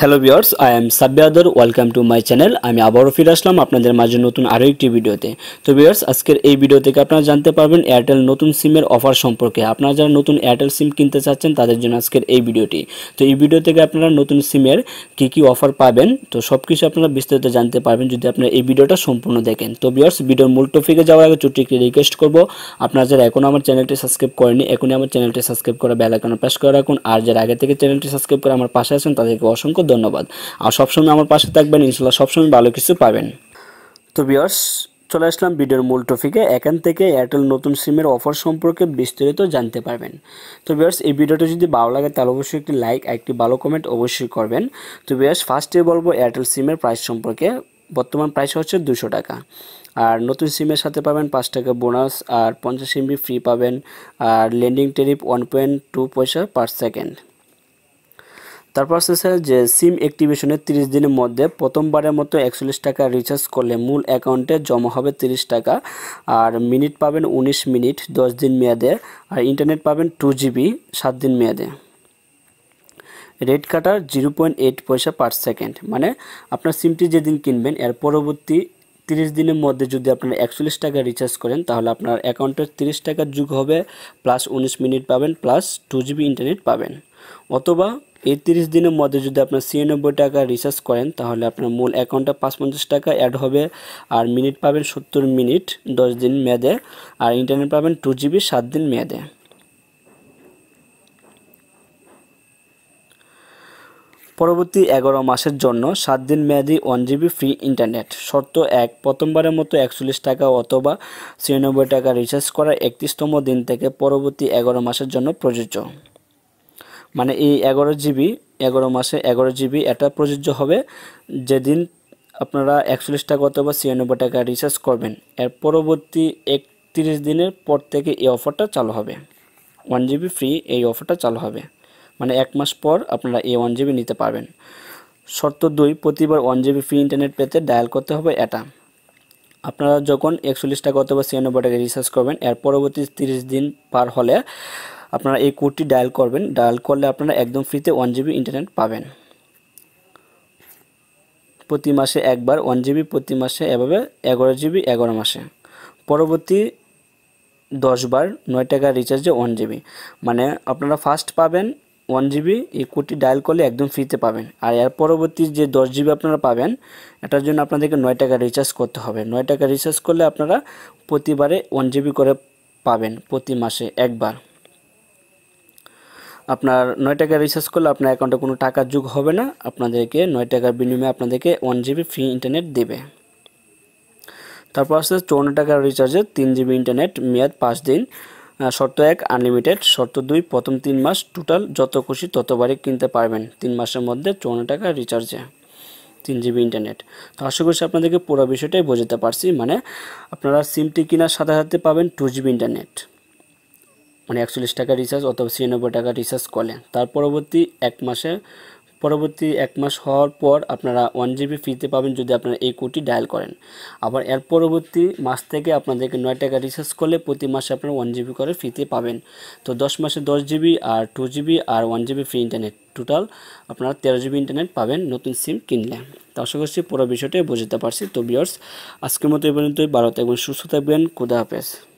hello viewers I am সাব্বিয়াদর welcome to my channel আমি আবারও ফিরে আসলাম আপনাদের মাঝে নতুন আরও একটি ভিডিওতে তো ভিওয়ার্স আজকের এই ভিডিও থেকে আপনারা জানতে পারবেন এয়ারটেল নতুন সিমের অফার সম্পর্কে আপনারা যারা নতুন এয়ারটেল সিম কিনতে চাচ্ছেন তাদের জন্য আজকের এই ভিডিওটি তো এই ভিডিও থেকে আপনারা নতুন সিমের কি কি অফার পাবেন তো সব কিছু আপনারা বিস্তারিত জানতে পারবেন যদি আপনারা এই ভিডিওটা সম্পূর্ণ দেখেন তো ভিওর্স ভিডিওর মূল টপিকে যাওয়ার আগে ছোট্ট একটি রিকোয়েস্ট করবো আপনারা যারা এখনও আমার চ্যানেলটি সাবস্ক্রাইব করেনি এখনই আমার চ্যানেলটি সাবস্ক্রাইব করে কেন প্রেস করে রাখুন আর যারা আগে থেকে চ্যানেলটি সাবস্ক্রাইব করে আমার পাশে আছেন তাদেরকে অসংখ্য ধন্যবাদ আর সবসময় আমার পাশে থাকবেন ইনশাল্লাহ সবসময় ভালো কিছু পাবেন তো বিয়ার্স চলে আসলাম ভিডিওর মূল টপিকে এখান থেকে এয়ারটেল নতুন সিমের অফার সম্পর্কে বিস্তারিত জানতে পারবেন তো বিয়ার্স এই ভিডিওটা যদি ভালো লাগে তাহলে অবশ্যই একটি লাইক একটি ভালো কমেন্ট অবশ্যই করবেন তো বিয়ার্স ফার্স্টে বলবো এয়ারটেল সিমের প্রাইস সম্পর্কে বর্তমান প্রাইস হচ্ছে দুশো টাকা আর নতুন সিমের সাথে পাবেন পাঁচ টাকা বোনাস আর পঞ্চাশ এমবি ফ্রি পাবেন আর landing tariff one point two পয়সা পার সেকেন্ড তারপর আছে যে সিম অ্যাক্টিভেশনের তিরিশ দিনের মধ্যে প্রথমবারের মতো একচল্লিশ টাকা রিচার্জ করলে মূল অ্যাকাউন্টে জমা হবে তিরিশ টাকা আর মিনিট পাবেন 19 মিনিট দশ দিন মেয়াদে আর ইন্টারনেট পাবেন টু জিবি সাত দিন মেয়াদে রেড কাটার জিরো পয়েন্ট এইট পয়সা পার সেকেন্ড মানে আপনার সিমটি যেদিন কিনবেন এর পরবর্তী তিরিশ দিনের মধ্যে যদি আপনার একচল্লিশ টাকা রিচার্জ করেন তাহলে আপনার অ্যাকাউন্টের তিরিশ টাকার যুগ হবে প্লাস উনিশ মিনিট পাবেন প্লাস টু জিবি ইন্টারনেট পাবেন অথবা এই তিরিশ দিনের মধ্যে যদি আপনার ছিয়ানব্বই টাকা রিচার্জ করেন তাহলে আপনার মূল অ্যাকাউন্টটা পাঁচ পঞ্চাশ টাকা অ্যাড হবে আর মিনিট পাবেন সত্তর মিনিট দশ দিন মেয়াদে আর ইন্টারনেট পাবেন টু জিবি সাত দিন মেয়াদে পরবর্তী এগারো মাসের জন্য সাত দিন মেয়াদি ওয়ান জিবি ফ্রি ইন্টারনেট শর্ত এক প্রথমবারের মতো একচল্লিশ টাকা অথবা ছিয়ানব্বই টাকা রিচার্জ করা একত্রিশতম দিন থেকে পরবর্তী এগারো মাসের জন্য প্রযোজ্য মানে এই এগারো জিবি এগারো মাসে এগারো জিবি এটা প্রযোজ্য হবে যেদিন আপনারা একচল্লিশ টাকা অথবা ছিয়ানব্বই টাকা রিচার্জ করবেন এর পরবর্তী একত্রিশ দিনের পর থেকে এই অফারটা চালু হবে ওয়ান জিবি ফ্রি এই অফারটা চালু হবে মানে এক মাস পর আপনারা এই ওয়ান জিবি নিতে পারবেন শর্ত দুই প্রতিবার ওয়ান জিবি ফ্রি ইন্টারনেট পেতে ডায়াল করতে হবে এটা আপনারা যখন একচল্লিশ টাকা অথবা ছিয়ানব্বই টাকা রিচার্জ করবেন এর পরবর্তী তিরিশ দিন পার হলে আপনারা এই কোডটি ডায়াল করবেন ডায়াল করলে আপনারা একদম ফ্রিতে ওয়ান জিবি ইন্টারনেট পাবেন প্রতি মাসে একবার ওয়ান জিবি প্রতি মাসে এভাবে এগারো জিবি এগারো মাসে পরবর্তী দশ বার নয় টাকা রিচার্জে ওয়ান জিবি মানে আপনারা ফার্স্ট পাবেন ওয়ান জিবি এই কোডটি ডায়াল করলে একদম ফ্রিতে পাবেন আর এর পরবর্তী যে দশ জিবি আপনারা পাবেন এটার জন্য আপনাদেরকে নয় টাকা রিচার্জ করতে হবে নয় টাকা রিচার্জ করলে আপনারা প্রতিবারে ওয়ান জিবি করে পাবেন প্রতি মাসে একবার আপনার নয় টাকা রিচার্জ করলে আপনার অ্যাকাউন্টে কোনো টাকা যোগ হবে না আপনাদেরকে নয় টাকার বিনিময়ে আপনাদেরকে ওয়ান জিবি ফ্রি ইন্টারনেট দেবে তারপর আসছে চৌন্ন টাকার রিচার্জে তিন জিবি ইন্টারনেট মেয়াদ পাঁচ দিন শর্ত এক আনলিমিটেড শর্ত দুই প্রথম তিন মাস টোটাল যত খুশি ততবারই কিনতে পারবেন তিন মাসের মধ্যে চৌন্ন টাকা রিচার্জে তিন জিবি ইন্টারনেট তো আশা করছি আপনাদেরকে পুরো বিষয়টাই বোঝাতে পারছি মানে আপনারা সিমটি কেনার সাথে সাথে পাবেন টু জিবি ইন্টারনেট মানে একচল্লিশ টাকা রিচার্জ অথবা ছিয়ানব্বই টাকা রিচার্জ করলে তার পরবর্তী এক মাসে পরবর্তী এক মাস হওয়ার পর আপনারা ওয়ান জিবি ফ্রিতে পাবেন যদি আপনারা এই কোডটি ডায়াল করেন আবার এর পরবর্তী মাস থেকে আপনাদেরকে নয় টাকা রিচার্জ করলে প্রতি মাসে আপনারা ওয়ান জিবি করে ফ্রিতে পাবেন তো দশ মাসে দশ জিবি আর টু জিবি আর one GB free internet total আপনারা তেরো জিবি ইন্টারনেট পাবেন নতুন সিম কিনলে তো আশা করছি পুরো বিষয়টাই বুঝতে পারছি তো বিয়ার্স আজকের মতো এই পর্যন্তই ভারত এবং সুস্থ থাকবেন খুদা হাফেজ